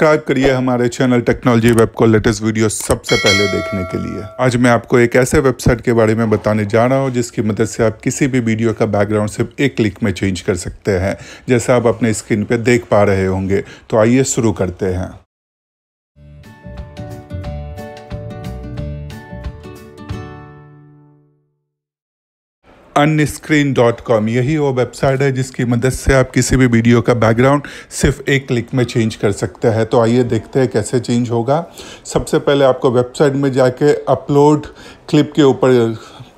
subscribe करिए हमारे चैनल टेक्नोलॉजी वेब को लेटेस्ट वीडियो सबसे पहले देखने के लिए आज मैं आपको एक ऐसे वेबसाइट के बारे में बताने जा रहा हूँ जिसकी मदद से आप किसी भी वीडियो का बैकग्राउंड सिर्फ एक क्लिक में चेंज कर सकते हैं जैसा आप अपने स्क्रीन पर देख पा रहे होंगे तो आइए शुरू करते हैं अनस्क्रीन डॉट कॉम यही वो वेबसाइट है जिसकी मदद से आप किसी भी वीडियो का बैकग्राउंड सिर्फ एक क्लिक में चेंज कर सकते हैं तो आइए देखते हैं कैसे चेंज होगा सबसे पहले आपको वेबसाइट में जाके अपलोड क्लिप के ऊपर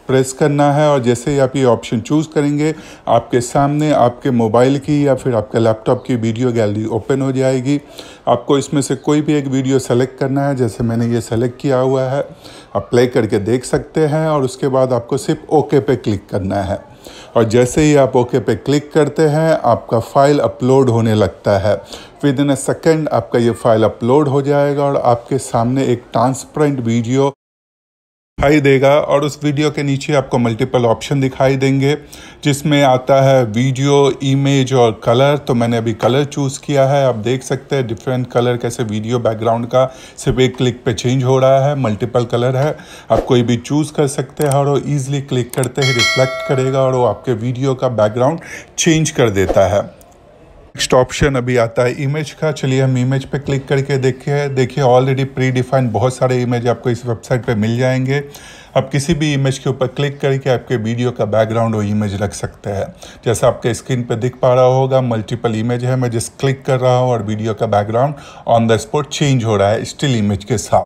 प्रेस करना है और जैसे ही आप ये ऑप्शन चूज़ करेंगे आपके सामने आपके मोबाइल की या फिर आपके लैपटॉप की वीडियो गैलरी ओपन हो जाएगी आपको इसमें से कोई भी एक वीडियो सेलेक्ट करना है जैसे मैंने ये सेलेक्ट किया हुआ है आप प्ले करके देख सकते हैं और उसके बाद आपको सिर्फ ओके पे क्लिक करना है और जैसे ही आप ओके पे क्लिक करते हैं आपका फाइल अपलोड होने लगता है विद इन अ सेकेंड आपका ये फाइल अपलोड हो जाएगा और आपके सामने एक ट्रांसपेरेंट वीडियो दिखाई देगा और उस वीडियो के नीचे आपको मल्टीपल ऑप्शन दिखाई देंगे जिसमें आता है वीडियो इमेज और कलर तो मैंने अभी कलर चूज़ किया है आप देख सकते हैं डिफरेंट कलर कैसे वीडियो बैकग्राउंड का सिर्फ एक क्लिक पे चेंज हो रहा है मल्टीपल कलर है आप कोई भी चूज़ कर सकते हैं और वो ईजिली क्लिक करते ही रिफ्लेक्ट करेगा और वो आपके वीडियो का बैकग्राउंड चेंज कर देता है नेक्स्ट ऑप्शन अभी आता है इमेज का चलिए हम इमेज पे क्लिक करके देखिए देखिए ऑलरेडी प्री डिफाइंड बहुत सारे इमेज आपको इस वेबसाइट पे मिल जाएंगे आप किसी भी इमेज के ऊपर क्लिक करके आपके वीडियो का बैकग्राउंड और इमेज रख सकते हैं जैसा आपके स्क्रीन पे दिख पा रहा होगा मल्टीपल इमेज है मैं जिस क्लिक कर रहा हूँ और वीडियो का background on the spot change हो रहा है स्टिल इमेज के साथ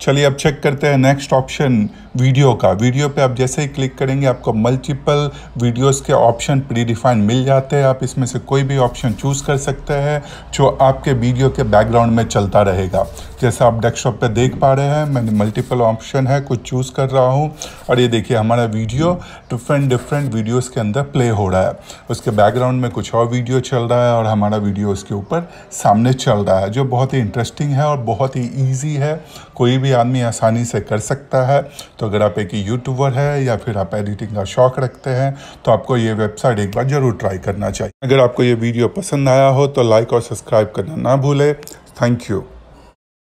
चलिए अब चेक करते हैं नेक्स्ट ऑप्शन वीडियो का वीडियो पे आप जैसे ही क्लिक करेंगे आपको मल्टीपल वीडियोस के ऑप्शन प्री डिफाइन मिल जाते हैं आप इसमें से कोई भी ऑप्शन चूज़ कर सकते हैं जो आपके वीडियो के बैकग्राउंड में चलता रहेगा जैसा आप डेस्कटॉप पे देख पा रहे हैं मैंने मल्टीपल ऑप्शन है कुछ चूज़ कर रहा हूँ और ये देखिए हमारा वीडियो डिफरेंट डिफरेंट वीडियोज़ के अंदर प्ले हो रहा है उसके बैकग्राउंड में कुछ और वीडियो चल रहा है और हमारा वीडियो उसके ऊपर सामने चल रहा है जो बहुत ही इंटरेस्टिंग है और बहुत ही ईजी है कोई भी आदमी आसानी से कर सकता है तो अगर आप एक यूट्यूबर है या फिर आप एडिटिंग का शौक रखते हैं तो आपको ये वेबसाइट एक बार ज़रूर ट्राई करना चाहिए अगर आपको ये वीडियो पसंद आया हो तो लाइक और सब्सक्राइब करना ना भूलें थैंक यू